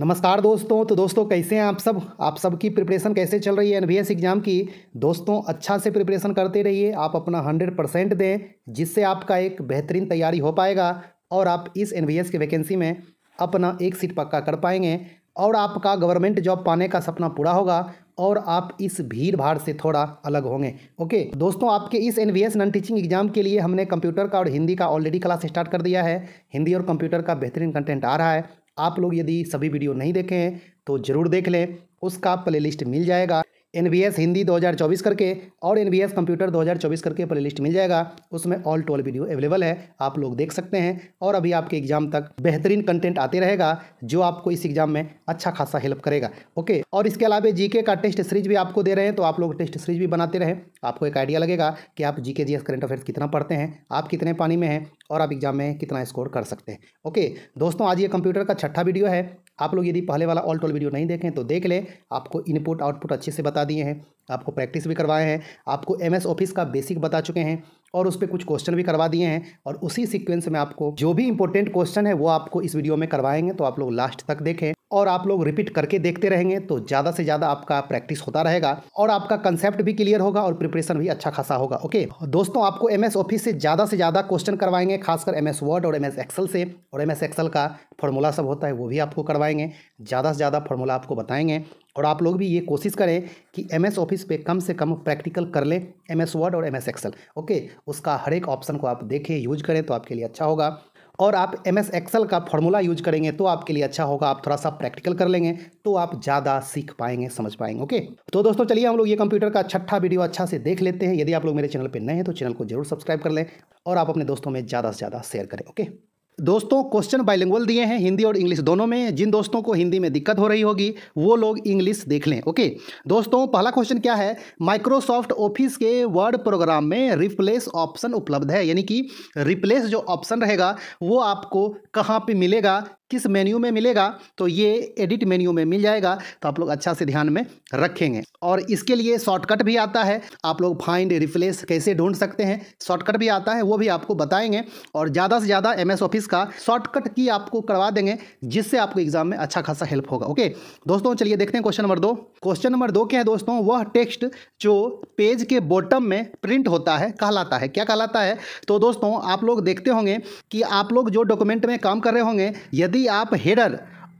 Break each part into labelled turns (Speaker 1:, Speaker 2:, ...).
Speaker 1: नमस्कार दोस्तों तो दोस्तों कैसे हैं आप सब आप सब की प्रिपरेशन कैसे चल रही है एनबीएस एग्ज़ाम की दोस्तों अच्छा से प्रिपरेशन करते रहिए आप अपना हंड्रेड परसेंट दें जिससे आपका एक बेहतरीन तैयारी हो पाएगा और आप इस एनबीएस की वैकेंसी में अपना एक सीट पक्का कर पाएंगे और आपका गवर्नमेंट जॉब पाने का सपना पूरा होगा और आप इस भीड़ भाड़ से थोड़ा अलग होंगे ओके दोस्तों आपके इस एन नॉन टीचिंग एग्जाम के लिए हमने कंप्यूटर का और हिंदी का ऑलरेडी क्लास स्टार्ट कर दिया है हिंदी और कंप्यूटर का बेहतरीन कंटेंट आ रहा है आप लोग यदि सभी वीडियो नहीं देखे हैं तो ज़रूर देख लें उसका प्लेलिस्ट मिल जाएगा एन हिंदी 2024 करके और एन कंप्यूटर 2024 करके लिस्ट मिल जाएगा उसमें ऑल टोल वीडियो अवेलेबल है आप लोग देख सकते हैं और अभी आपके एग्जाम तक बेहतरीन कंटेंट आते रहेगा जो आपको इस एग्जाम में अच्छा खासा हेल्प करेगा ओके और इसके अलावा जीके का टेस्ट सीरीज भी आपको दे रहे हैं तो आप लोग टेस्ट सीरीज भी बनाते रहें आपको एक आइडिया लगेगा कि आप जी के जी एस करेंट अफेयर्स कितना पढ़ते हैं आप कितने पानी में हैं और आप एग्जाम में कितना स्कोर कर सकते हैं ओके दोस्तों आज ये कंप्यूटर का छठा वीडियो है आप लोग यदि पहले वाला ऑल टोल वीडियो नहीं देखें तो देख लें आपको इनपुट आउटपुट अच्छे से बता दिए हैं आपको प्रैक्टिस भी करवाए हैं आपको एम एस ऑफिस का बेसिक बता चुके हैं और उस पर कुछ क्वेश्चन भी करवा दिए हैं और उसी सिक्वेंस में आपको जो भी इंपॉर्टेंट क्वेश्चन है वो आपको इस वीडियो में करवाएंगे तो आप लोग लास्ट तक देखें और आप लोग रिपीट करके देखते रहेंगे तो ज़्यादा से ज़्यादा आपका प्रैक्टिस होता रहेगा और आपका कंसेप्ट भी क्लियर होगा और प्रिपरेशन भी अच्छा खासा होगा ओके दोस्तों आपको एम ऑफिस से ज़्यादा से ज़्यादा क्वेश्चन करवाएंगे खासकर एम वर्ड और एम एक्सल से और एम एक्सल का फॉर्मूला सब होता है वो भी आपको करवाएंगे ज़्यादा से ज़्यादा फॉर्मूला आपको बताएंगे और आप लोग भी ये कोशिश करें कि एम ऑफिस पर कम से कम प्रैक्टिकल कर लें एम वर्ड और एम एक्सल ओके उसका हर एक ऑप्शन को आप देखें यूज करें तो आपके लिए अच्छा होगा और आप एम एस एक्सल का फॉर्मूला यूज करेंगे तो आपके लिए अच्छा होगा आप थोड़ा सा प्रैक्टिकल कर लेंगे तो आप ज़्यादा सीख पाएंगे समझ पाएंगे ओके तो दोस्तों चलिए हम लोग ये कंप्यूटर का छठा वीडियो अच्छा से देख लेते हैं यदि आप लोग मेरे चैनल पर नए हैं तो चैनल को जरूर सब्सक्राइब कर लें और आप अपने दोस्तों में ज़्यादा से ज़्यादा शेयर करें ओके दोस्तों क्वेश्चन बाइलिंगुअल दिए हैं हिंदी और इंग्लिश दोनों में जिन दोस्तों को हिंदी में दिक्कत हो रही होगी वो लोग इंग्लिश देख लें ओके दोस्तों पहला क्वेश्चन क्या है माइक्रोसॉफ्ट ऑफिस के वर्ड प्रोग्राम में रिप्लेस ऑप्शन उपलब्ध है यानी कि रिप्लेस जो ऑप्शन रहेगा वो आपको कहाँ पे मिलेगा किस मेन्यू में मिलेगा तो ये एडिट मेन्यू में मिल जाएगा तो आप लोग अच्छा से ध्यान में रखेंगे और इसके लिए शॉर्टकट भी आता है आप लोग फाइंड रिप्लेस कैसे ढूंढ सकते हैं शॉर्टकट भी आता है वो भी आपको बताएंगे और ज़्यादा से ज़्यादा एम ऑफिस का शॉर्टकट की आपको करवा देंगे जिससे आपको एग्जाम में अच्छा खासा हेल्प होगा ओके दोस्तों चलिए देखते हैं क्वेश्चन नंबर दो क्वेश्चन नंबर दो क्या है दोस्तों वह टेक्स्ट जो पेज के बॉटम में प्रिंट होता है कहलाता है क्या कहलाता है तो दोस्तों आप लोग देखते होंगे कि आप लोग जो डॉक्यूमेंट में काम कर रहे होंगे यदि यदि आप हेडर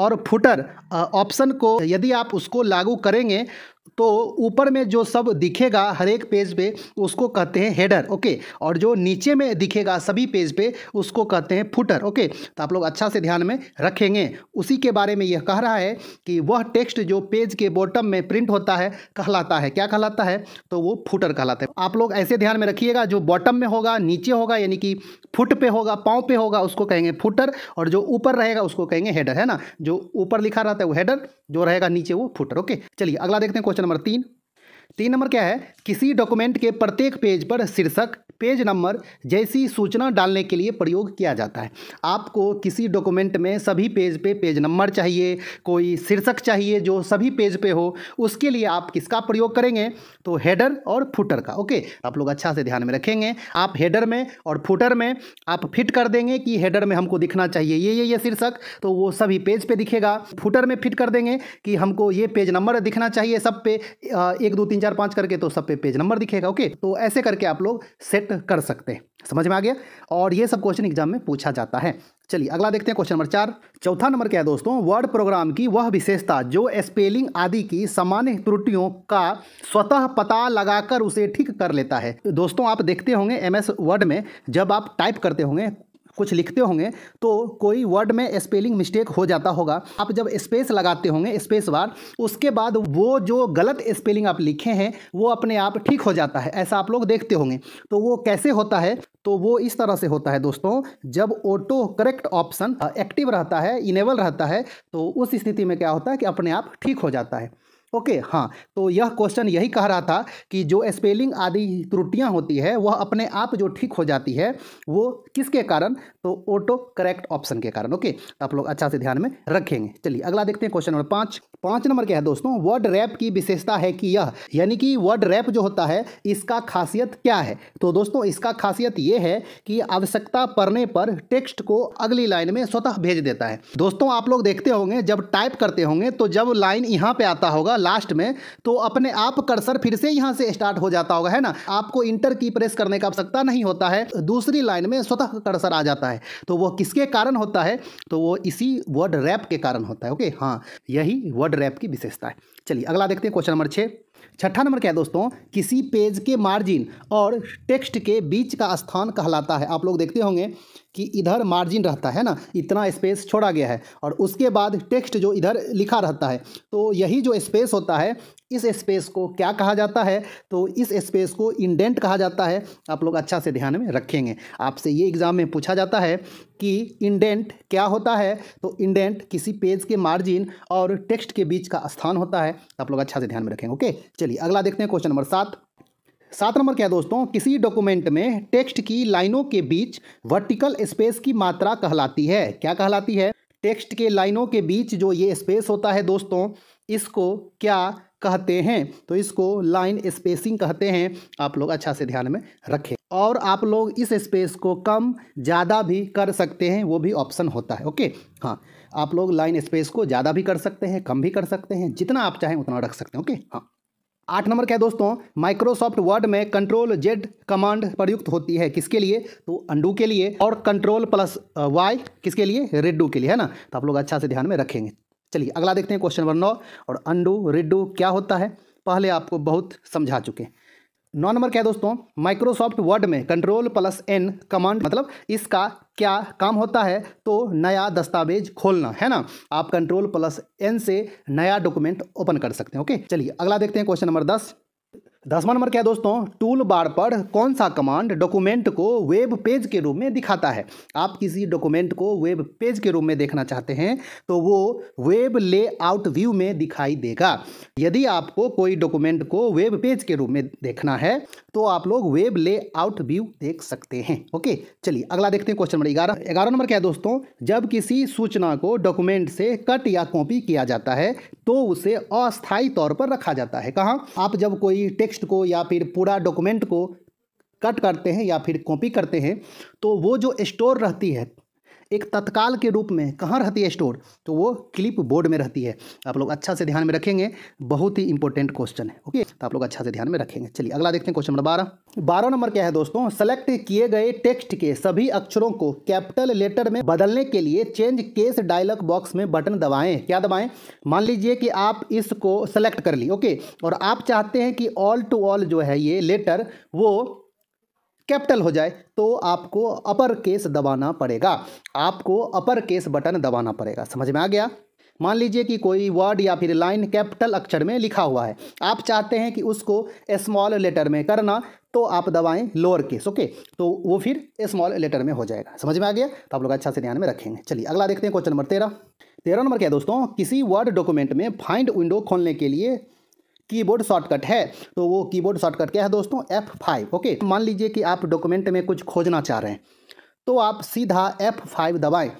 Speaker 1: और फुटर ऑप्शन को यदि आप उसको लागू करेंगे तो ऊपर में जो सब दिखेगा हर एक पेज पे उसको कहते हैं हेडर ओके और जो नीचे में दिखेगा सभी पेज पे उसको कहते हैं फुटर ओके तो आप लोग अच्छा से ध्यान में रखेंगे उसी के बारे में यह कह रहा है कि वह टेक्स्ट जो पेज के बॉटम में प्रिंट होता है कहलाता है क्या कहलाता है तो वो फुटर कहलाता है आप लोग ऐसे ध्यान में रखिएगा जो बॉटम में होगा नीचे होगा यानी कि फुट पे होगा पाँव पे होगा उसको कहेंगे फुटर और जो ऊपर रहेगा उसको कहेंगे हेडर है ना जो ऊपर लिखा रहता है वो हेडर जो रहेगा नीचे वो फुटर ओके चलिए अगला देखते हैं क्वेश्चन नंबर तीन तीन नंबर क्या है किसी डॉक्यूमेंट के प्रत्येक पेज पर शीर्षक पेज नंबर जैसी सूचना डालने के लिए प्रयोग किया जाता है आपको किसी डॉक्यूमेंट में सभी पेज पे पेज नंबर चाहिए कोई शीर्षक चाहिए जो सभी पेज पे हो उसके लिए आप किसका प्रयोग करेंगे तो हेडर और फुटर का ओके आप लोग अच्छा से ध्यान में रखेंगे आप हेडर में और फुटर में आप फिट कर देंगे कि हेडर में हमको दिखना चाहिए ये ये ये शीर्षक तो वो सभी पेज पर दिखेगा फुटर में फिट कर देंगे कि हमको ये पेज नंबर दिखना चाहिए सब पे एक दो तीन चार पाँच करके तो सब पे पेज नंबर दिखेगा ओके तो ऐसे करके आप लोग सेट सेलेक्ट कर सकते हैं समझ में आ गया और ये सब क्वेश्चन एग्जाम में पूछा जाता है चलिए अगला देखते हैं क्वेश्चन नंबर चार चौथा नंबर क्या है दोस्तों वर्ड प्रोग्राम की वह विशेषता जो स्पेलिंग आदि की सामान्य त्रुटियों का स्वतः पता लगाकर उसे ठीक कर लेता है दोस्तों आप देखते होंगे एमएस वर्ड में जब आप टाइप करते होंगे कुछ लिखते होंगे तो कोई वर्ड में स्पेलिंग मिस्टेक हो जाता होगा आप जब स्पेस लगाते होंगे स्पेस बार उसके बाद वो जो गलत स्पेलिंग आप लिखे हैं वो अपने आप ठीक हो जाता है ऐसा आप लोग देखते होंगे तो वो कैसे होता है तो वो इस तरह से होता है दोस्तों जब ऑटो करेक्ट ऑप्शन एक्टिव रहता है इनेबल रहता है तो उस स्थिति में क्या होता है कि अपने आप ठीक हो जाता है ओके हाँ तो यह क्वेश्चन यही कह रहा था कि जो स्पेलिंग आदि त्रुटियां होती है वह अपने आप जो ठीक हो जाती है वो किसके कारण तो ऑटो करेक्ट ऑप्शन के कारण ओके तो आप लोग अच्छा से ध्यान में रखेंगे चलिए अगला देखते हैं क्वेश्चन नंबर पाँच पाँच नंबर क्या है दोस्तों वर्ड रैप की विशेषता है कि यह यानी कि वर्ड रैप जो होता है इसका खासियत क्या है तो दोस्तों इसका खासियत ये है कि आवश्यकता पड़ने पर टेक्स्ट को अगली लाइन में स्वतः भेज देता है दोस्तों आप लोग देखते होंगे जब टाइप करते होंगे तो जब लाइन यहाँ पर आता होगा लास्ट में तो अपने आप कर्सर फिर से यहाँ से स्टार्ट हो जाता होगा है ना आपको इंटर की प्रेस करने का आवश्यकता नहीं होता है दूसरी लाइन में स्वतः कर्सर आ जाता है तो वो किसके कारण होता है तो वो इसी वर्ड रैप के कारण होता है ओके हाँ यही वर्ड रैप की विशेषता है चलिए अगला देखते हैं क्वेश्चन नंबर छः छठा नंबर क्या है दोस्तों किसी पेज के मार्जिन और टेक्स्ट के बीच का स्थान कहलाता है आप लोग देखते होंगे कि इधर मार्जिन रहता है ना इतना स्पेस छोड़ा गया है और उसके बाद टेक्स्ट जो इधर लिखा रहता है तो यही जो स्पेस होता है इस स्पेस को क्या कहा जाता है तो इस स्पेस को इंडेंट कहा जाता है आप लोग अच्छा से ध्यान में रखेंगे आपसे ये एग्ज़ाम में पूछा जाता है कि इंडेंट क्या होता है तो इंडेंट किसी पेज के मार्जिन और टेक्स्ट के बीच का स्थान होता है आप लोग अच्छा से ध्यान में रखेंगे ओके चलिए अगला देखते हैं क्वेश्चन नंबर सात सात नंबर क्या है दोस्तों किसी डॉक्यूमेंट में टेक्स्ट की लाइनों के बीच वर्टिकल स्पेस की मात्रा कहलाती है क्या कहलाती है टेक्स्ट के लाइनों के बीच जो ये स्पेस होता है दोस्तों इसको क्या कहते हैं तो इसको लाइन स्पेसिंग कहते हैं आप लोग अच्छा से ध्यान में रखें और आप लोग इस स्पेस को कम ज़्यादा भी कर सकते हैं वो भी ऑप्शन होता है ओके हाँ आप लोग लाइन स्पेस को ज़्यादा भी कर सकते हैं कम भी कर सकते हैं जितना आप चाहें उतना रख सकते हैं ओके हाँ आठ नंबर क्या है दोस्तों माइक्रोसॉफ्ट वर्ड में कंट्रोल जेड कमांड प्रयुक्त होती है किसके लिए तो अंडू के लिए और कंट्रोल प्लस वाई किसके लिए रेडू के लिए है ना तो आप लोग अच्छा से ध्यान में रखेंगे चलिए अगला देखते हैं क्वेश्चन नंबर नौ और अंडू रिड्डू क्या होता है पहले आपको बहुत समझा चुके हैं नौ नंबर क्या है दोस्तों माइक्रोसॉफ्ट वर्ड में कंट्रोल प्लस एन कमांड मतलब इसका क्या काम होता है तो नया दस्तावेज खोलना है ना आप कंट्रोल प्लस एन से नया डॉक्यूमेंट ओपन कर सकते हैं ओके चलिए अगला देखते हैं क्वेश्चन नंबर दस दसवा नंबर क्या है दोस्तों टूल बार पर कौन सा कमांड डॉक्यूमेंट को वेब पेज के रूप में दिखाता है आप किसी डॉक्यूमेंट को वेब पेज के रूप में देखना चाहते हैं तो वो वेब लेआउट व्यू में दिखाई देगा यदि आपको कोई डॉक्यूमेंट को वेब पेज के रूप में देखना है तो आप लोग वेब लेआउट व्यू देख सकते हैं ओके चलिए अगला देखते हैं क्वेश्चन नंबर ग्यारह ग्यारह नंबर क्या है दोस्तों जब किसी सूचना को डॉक्यूमेंट से कट या कॉपी किया जाता है तो उसे अस्थायी तौर पर रखा जाता है कहाँ आप जब कोई टेक्स टेक्स्ट को या फिर पूरा डॉक्यूमेंट को कट करते हैं या फिर कॉपी करते हैं तो वो जो स्टोर रहती है एक तत्काल के रूप में कहाँ रहती है स्टोर तो वो क्लिप बोर्ड में रहती है आप लोग अच्छा से ध्यान में रखेंगे बहुत ही इंपॉर्टेंट क्वेश्चन है ओके तो आप लोग अच्छा से ध्यान में रखेंगे चलिए अगला देखते हैं क्वेश्चन नंबर बारह बारह नंबर क्या है दोस्तों सेलेक्ट किए गए टेक्स्ट के सभी अक्षरों को कैपिटल लेटर में बदलने के लिए चेंज केस डायलॉग बॉक्स में बटन दबाएं क्या दबाएं मान लीजिए कि आप इसको सेलेक्ट कर ली ओके और आप चाहते हैं कि ऑल टू ऑल जो है ये लेटर वो कैपिटल हो जाए तो आपको अपर केस दबाना पड़ेगा आपको अपर केस बटन दबाना पड़ेगा समझ में आ गया मान लीजिए कि कोई वर्ड या फिर लाइन कैपिटल अक्षर में लिखा हुआ है आप चाहते हैं कि उसको स्मॉल लेटर में करना तो आप दबाएं लोअर केस ओके तो वो फिर स्मॉल लेटर में हो जाएगा समझ में आ गया तो आप लोग अच्छा से ध्यान में रखेंगे चलिए अगला देखते हैं क्वेश्चन नंबर तेरह तेरह नंबर क्या है दोस्तों किसी वर्ड डॉक्यूमेंट में फाइंड विंडो खोलने के लिए कीबोर्ड शॉर्टकट है तो वो कीबोर्ड शॉर्टकट क्या है दोस्तों एफ फाइव ओके मान लीजिए कि आप डॉक्यूमेंट में कुछ खोजना चाह रहे हैं तो आप सीधा एफ फाइव दबाएँ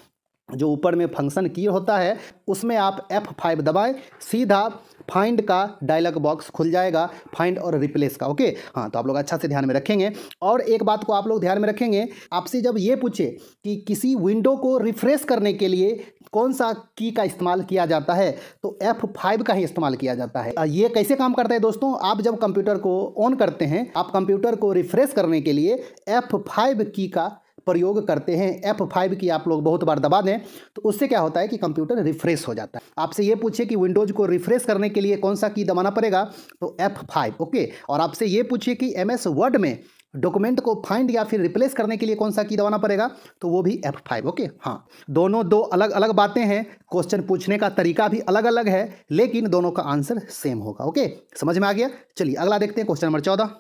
Speaker 1: जो ऊपर में फंक्शन की होता है उसमें आप F5 दबाएँ सीधा फाइंड का डायलॉग बॉक्स खुल जाएगा फाइंड और रिप्लेस का ओके हाँ तो आप लोग अच्छा से ध्यान में रखेंगे और एक बात को आप लोग ध्यान में रखेंगे आपसे जब ये पूछे कि किसी विंडो को रिफ्रेश करने के लिए कौन सा की का इस्तेमाल किया जाता है तो एफ फाइव का ही इस्तेमाल किया जाता है ये कैसे काम करता है दोस्तों आप जब कंप्यूटर को ऑन करते हैं आप कंप्यूटर को रिफ्रेश करने के लिए एफ फाइव की का प्रयोग करते हैं एफ फाइव की आप लोग बहुत बार दबा दें तो उससे क्या होता है कि कंप्यूटर रिफ्रेश हो जाता है आपसे ये पूछे कि विंडोज़ को रिफ्रेश करने के लिए कौन सा की दबाना पड़ेगा तो एफ फाइव ओके और आपसे ये पूछे कि एम एस वर्ड में डॉक्यूमेंट को फाइंड या फिर रिप्लेस करने के लिए कौन सा की दबाना पड़ेगा तो वो भी एफ फाइव ओके हाँ दोनों दो अलग अलग बातें हैं क्वेश्चन पूछने का तरीका भी अलग अलग है लेकिन दोनों का आंसर सेम होगा ओके समझ में आ गया चलिए अगला देखते हैं क्वेश्चन नंबर चौदह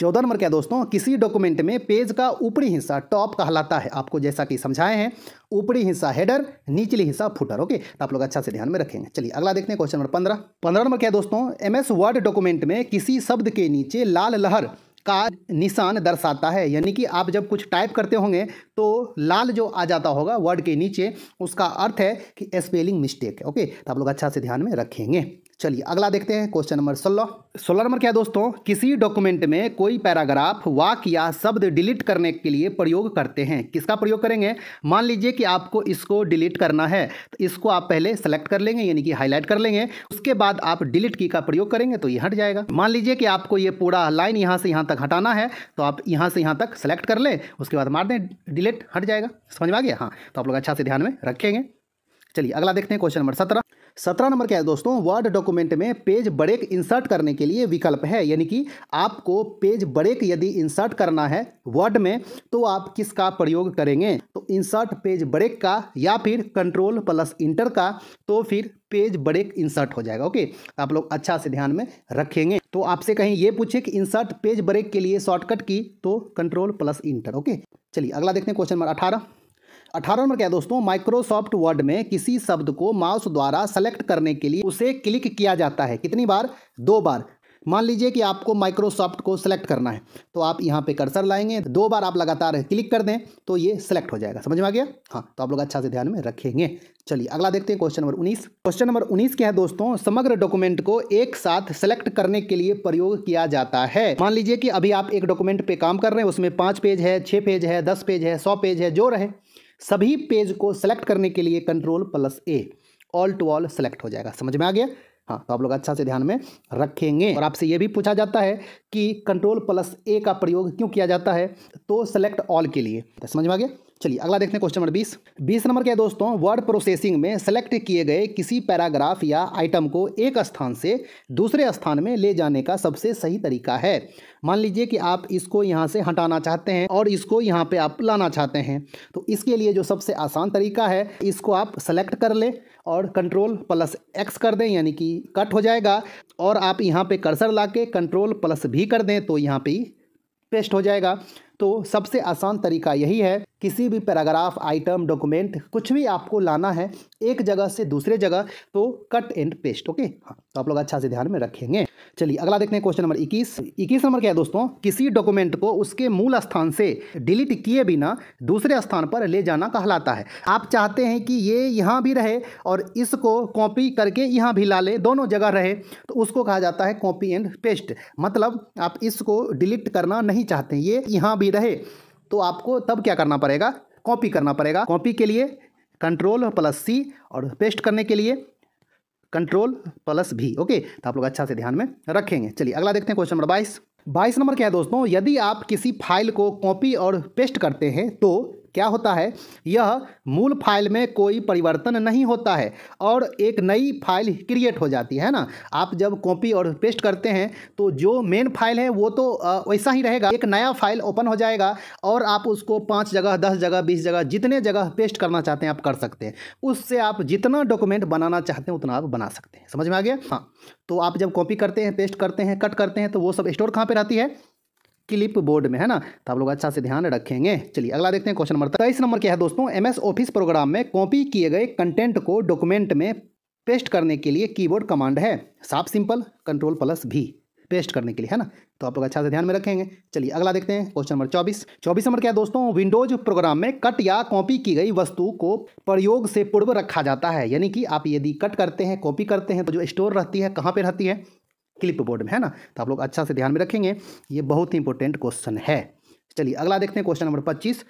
Speaker 1: चौदह नंबर क्या दोस्तों किसी डॉक्यूमेंट में पेज का ऊपरी हिस्सा टॉप कहलाता है आपको जैसा कि समझाए हैं ऊपरी हिस्सा हेडर निचली हिस्सा फुटर ओके तो आप लोग अच्छा से ध्यान में रखेंगे चलिए अगला देखते हैं क्वेश्चन नंबर पंद्रह पंद्रह नंबर क्या दोस्तों एमएस वर्ड डॉक्यूमेंट में किसी शब्द के नीचे लाल लहर का निशान दर्शाता है यानी कि आप जब कुछ टाइप करते होंगे तो लाल जो आ जाता होगा वर्ड के नीचे उसका अर्थ है कि स्पेलिंग मिस्टेक है ओके तो आप लोग अच्छा से ध्यान में रखेंगे चलिए अगला देखते हैं क्वेश्चन नंबर सोलह सोलह नंबर क्या है दोस्तों किसी डॉक्यूमेंट में कोई पैराग्राफ वाक या शब्द डिलीट करने के लिए प्रयोग करते हैं किसका प्रयोग करेंगे मान लीजिए कि आपको इसको डिलीट करना है तो इसको आप पहले सेलेक्ट कर लेंगे यानी कि हाईलाइट कर लेंगे उसके बाद आप डिलीट की का प्रयोग करेंगे तो ये हट जाएगा मान लीजिए कि आपको ये पूरा लाइन यहाँ से यहाँ तक हटाना है तो आप यहाँ से यहाँ तक सेलेक्ट कर लें उसके बाद मार दें डिलीट हट जाएगा समझ में आ गया हाँ तो आप लोग अच्छा से ध्यान में रखेंगे चलिए अगला देखते हैं क्वेश्चन नंबर सत्रह सत्रह नंबर क्या है दोस्तों वर्ड डॉक्यूमेंट में पेज ब्रेक इंसर्ट करने के लिए विकल्प है यानी कि आपको पेज ब्रेक यदि इंसर्ट करना है वर्ड में तो आप किसका प्रयोग करेंगे तो इंसर्ट पेज ब्रेक का या फिर कंट्रोल प्लस इंटर का तो फिर पेज ब्रेक इंसर्ट हो जाएगा ओके आप लोग अच्छा से ध्यान में रखेंगे तो आपसे कहीं ये पूछे कि इंसर्ट पेज ब्रेक के लिए शॉर्टकट की तो कंट्रोल प्लस इंटर ओके चलिए अगला देखते हैं क्वेश्चन नंबर अठारह अठारह नंबर क्या दोस्तों माइक्रोसॉफ्ट वर्ड में किसी शब्द को माउस द्वारा सेलेक्ट करने के लिए उसे क्लिक किया जाता है कितनी बार दो बार मान लीजिए कि आपको माइक्रोसॉफ्ट को सिलेक्ट करना है तो आप यहाँ पे कर्सर लाएंगे दो बार आप लगातार क्लिक कर दें तो ये सिलेक्ट हो जाएगा समझ में आ गया हाँ तो आप लोग अच्छा से ध्यान में रखेंगे चलिए अगला देखते हैं क्वेश्चन नंबर उन्नीस क्वेश्चन नंबर उन्नीस क्या है दोस्तों समग्र डॉक्यूमेंट को एक साथ सेलेक्ट करने के लिए प्रयोग किया जाता है मान लीजिए कि अभी आप एक डॉक्यूमेंट पे काम कर रहे हैं उसमें पाँच पेज है छः पेज है दस पेज है सौ पेज है जो रहे सभी पेज को सेलेक्ट करने के लिए control plus A all to all select हो जाएगा समझ में आ गया हाँ तो आप लोग अच्छा से ध्यान में रखेंगे और आपसे ये भी पूछा जाता है कि कंट्रोल प्लस ए का प्रयोग क्यों किया जाता है तो सेलेक्ट ऑल के लिए तो समझ में आ गया चलिए अगला देखते हैं क्वेश्चन नंबर बीस बीस नंबर क्या है दोस्तों वर्ड प्रोसेसिंग में सेलेक्ट किए गए किसी पैराग्राफ या आइटम को एक स्थान से दूसरे स्थान में ले जाने का सबसे सही तरीका है मान लीजिए कि आप इसको यहाँ से हटाना चाहते हैं और इसको यहाँ पे आप लाना चाहते हैं तो इसके लिए जो सबसे आसान तरीका है इसको आप सेलेक्ट कर लें और कंट्रोल प्लस एक्स कर दें यानी कि कट हो जाएगा और आप यहाँ पर कर्सर ला के कंट्रोल प्लस भी कर दें तो यहाँ पर पेस्ट हो जाएगा तो सबसे आसान तरीका यही है किसी भी पैराग्राफ आइटम डॉक्यूमेंट कुछ भी आपको लाना है एक जगह से दूसरे जगह तो कट एंड पेस्ट ओके हाँ तो आप लोग अच्छा से ध्यान में रखेंगे चलिए अगला देखते हैं क्वेश्चन नंबर इक्कीस इक्कीस नंबर क्या है दोस्तों किसी डॉक्यूमेंट को उसके मूल स्थान से डिलीट किए बिना दूसरे स्थान पर ले जाना कहलाता है आप चाहते हैं कि ये यहाँ भी रहे और इसको कॉपी करके यहाँ भी ला ले दोनों जगह रहे तो उसको कहा जाता है कॉपी एंड पेस्ट मतलब आप इसको डिलीट करना नहीं चाहते ये यहाँ भी रहे तो आपको तब क्या करना पड़ेगा कॉपी करना पड़ेगा कॉपी के लिए कंट्रोल प्लस सी और पेस्ट करने के लिए कंट्रोल प्लस भी ओके तो आप लोग अच्छा से ध्यान में रखेंगे चलिए अगला देखते हैं क्वेश्चन नंबर बाईस बाईस नंबर क्या है दोस्तों यदि आप किसी फाइल को कॉपी और पेस्ट करते हैं तो क्या होता है यह मूल फाइल में कोई परिवर्तन नहीं होता है और एक नई फाइल क्रिएट हो जाती है ना आप जब कॉपी और पेस्ट करते हैं तो जो मेन फाइल है वो तो वैसा ही रहेगा एक नया फाइल ओपन हो जाएगा और आप उसको पाँच जगह दस जगह बीस जगह जितने जगह पेस्ट करना चाहते हैं आप कर सकते हैं उससे आप जितना डॉक्यूमेंट बनाना चाहते हैं उतना आप बना सकते हैं समझ में आ गया हाँ तो आप जब कॉपी करते हैं पेस्ट करते हैं कट करते हैं तो वो सब स्टोर कहाँ पर रहती है क्लिप बोर्ड में है ना तो आप लोग अच्छा से ध्यान रखेंगे चलिए अगला देखते हैं क्वेश्चन नंबर तेईस तो नंबर क्या है दोस्तों एमएस ऑफिस प्रोग्राम में कॉपी किए गए कंटेंट को डॉक्यूमेंट में पेस्ट करने के लिए कीबोर्ड कमांड है साफ सिंपल कंट्रोल प्लस भी पेस्ट करने के लिए है ना तो आप लोग अच्छा से ध्यान में रखेंगे चलिए अगला देखते हैं क्वेश्चन नंबर चौबीस चौबीस नंबर क्या है दोस्तों विंडोज प्रोग्राम में कट या कॉपी की गई वस्तु को प्रयोग से पूर्व रखा जाता है यानी कि आप यदि कट करते हैं कॉपी करते हैं तो जो स्टोर रहती है कहाँ पर रहती है क्लिप बोर्ड में है ना तो आप लोग अच्छा से ध्यान में रखेंगे ये बहुत ही इंपॉर्टेंट क्वेश्चन है चलिए अगला देखते हैं क्वेश्चन नंबर पच्चीस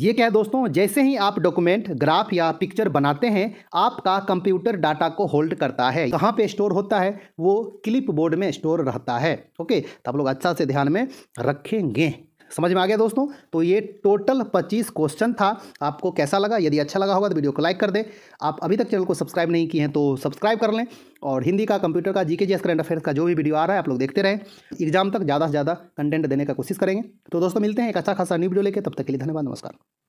Speaker 1: ये क्या है दोस्तों जैसे ही आप डॉक्यूमेंट ग्राफ या पिक्चर बनाते हैं आपका कंप्यूटर डाटा को होल्ड करता है कहाँ पे स्टोर होता है वो क्लिप बोर्ड में स्टोर रहता है ओके तो आप लोग अच्छा से ध्यान में रखेंगे समझ में आ गया दोस्तों तो ये टोटल 25 क्वेश्चन था आपको कैसा लगा यदि अच्छा लगा होगा तो वीडियो को लाइक कर दें आप अभी तक चैनल को सब्सक्राइब नहीं किए हैं तो सब्सक्राइब कर लें और हिंदी का कंप्यूटर का जी जी करंट अफेयर्स का जो भी वीडियो आ रहा है आप लोग देखते रहें एग्जाम तक ज़्यादा से ज़्यादा कंटेंट देने का कोशिश करेंगे तो दोस्तों मिलते हैं एक अच्छा खासा न्यू वीडियो लेकर तब तक के लिए धन्यवाद नमस्कार